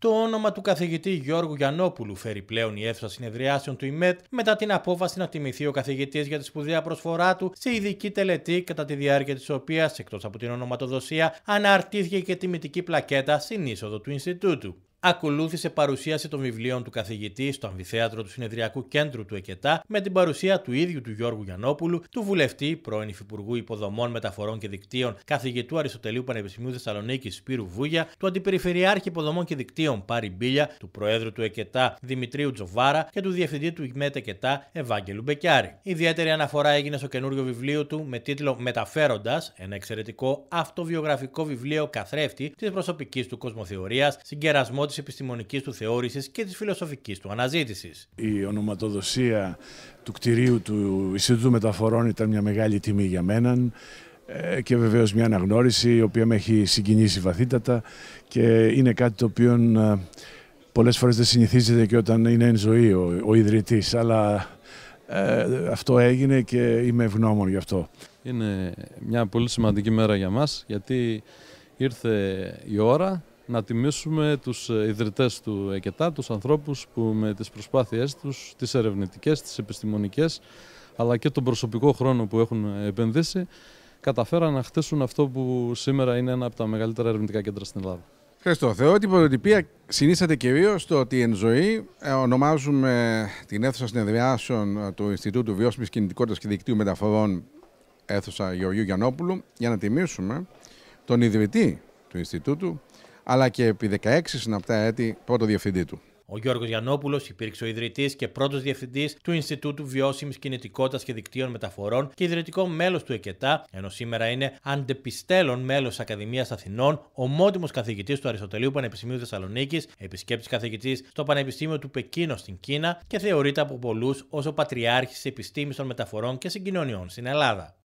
Το όνομα του καθηγητή Γιώργου Γιανόπουλου φέρει πλέον η αίθουσα συνεδριάσεων του ΙΜΕΤ μετά την απόφαση να τιμηθεί ο καθηγητής για τη σπουδαία προσφορά του σε ειδική τελετή, κατά τη διάρκεια της οποίας, εκτός από την ονοματοδοσία, αναρτήθηκε και τιμητική πλακέτα στην είσοδο του Ινστιτούτου ακολούθησε παρουσίαση των βιβλίων του καθηγητή στο αμφιθέατρο του Συνεδριακού Κέντρου του ΕΚΕΤΑ με την παρουσία του ίδιου του Γιώργου Γιανόπουλου, του βουλευτή, πρώην Υφυπουργού Υποδομών, Μεταφορών και Δικτύων, καθηγητού Αριστοτελείου Πανεπιστημίου Θεσσαλονίκης Σπύρου Βούγια, του Αντιπεριφερειάρχη Υποδομών και Δικτύων Πάρη Μπίλια, του Προέδρου του ΕΚΕΤΑ Δημητρίου Τζοβάρα και του Διευθυντή του ΙΚΜΕΤ ΕΚΕΤΑ Ευάγγελου Μπεκιάρη. Ιδιαίτερη αναφορά έγινε στο καινούριο βιβλίο του με τίτλο Μεταφέροντας, ένα εξαιρετικό αυτοβιογραφικό βιβλίο καθρέφτη της προσωπικής του κοσμοθεωρίας, συγκερασμό της επιστημονικής του θεώρησης και της φιλοσοφικής του αναζήτησης. Η ονοματοδοσία του κτηρίου του Ινστιτούτου Μεταφορών ήταν μια μεγάλη τιμή για μέναν ε, και βεβαίως μια αναγνώριση η οποία με έχει συγκινήσει βαθύτατα και είναι κάτι το οποίο ε, πολλές φορές δεν συνηθίζεται και όταν είναι εν ζωή ο, ο ιδρυτής αλλά ε, αυτό έγινε και είμαι ευγνώμων γι' αυτό. Είναι μια πολύ σημαντική μέρα για μας γιατί ήρθε η ώρα να τιμήσουμε τους ε, ιδρυτές του ΕΚΕΤΑ, τους ανθρώπους που με τις προσπάθειές τους, τις ερευνητικές, τις επιστημονικές, αλλά και τον προσωπικό χρόνο που έχουν επενδύσει, καταφέραν να χτίσουν αυτό που σήμερα είναι ένα από τα μεγαλύτερα ερευνητικά κέντρα στην Ελλάδα. Ευχαριστώ. Θεωρώ η πρωτοτυπία συνίσταται κυρίως στο ότι εν ζωή ε, ονομάζουμε την αίθουσα συνεδριάσεων ε, του Ινστιτούτου Βιώσιμης Κινητικότητας και Δικτύου Μεταφορών, αίθουσα Γεωργίου Γιανόπουλου, για να τιμήσουμε τον ιδρυτή του Ινστιτούτου, αλλά και επί 16 συναπτά έτη πρώτο διευθυντή του. Ο Γιώργος Γιανόπουλο υπήρξε ο ιδρυτής και πρώτος διευθυντής του Ινστιτούτου Βιώσιμης Κινητικότητας και Δικτύων Μεταφορών και ιδρυτικό μέλος του ΕΚΕΤΑ, ενώ σήμερα είναι αντεπιστέλων μέλος της Ακαδημίας Αθηνών, ομότιμος καθηγητής του Αριστοτελείου Πανεπιστημίου Θεσσαλονίκης, επισκέπτης καθηγητής στο Πανεπιστήμιο του Πεκίνο στην Κίνα και θεωρείται από πολλούς ως ο Πατριάρχης Επιστήμης των Μεταφορών και Συγκοινωνιών στην Ελλάδα.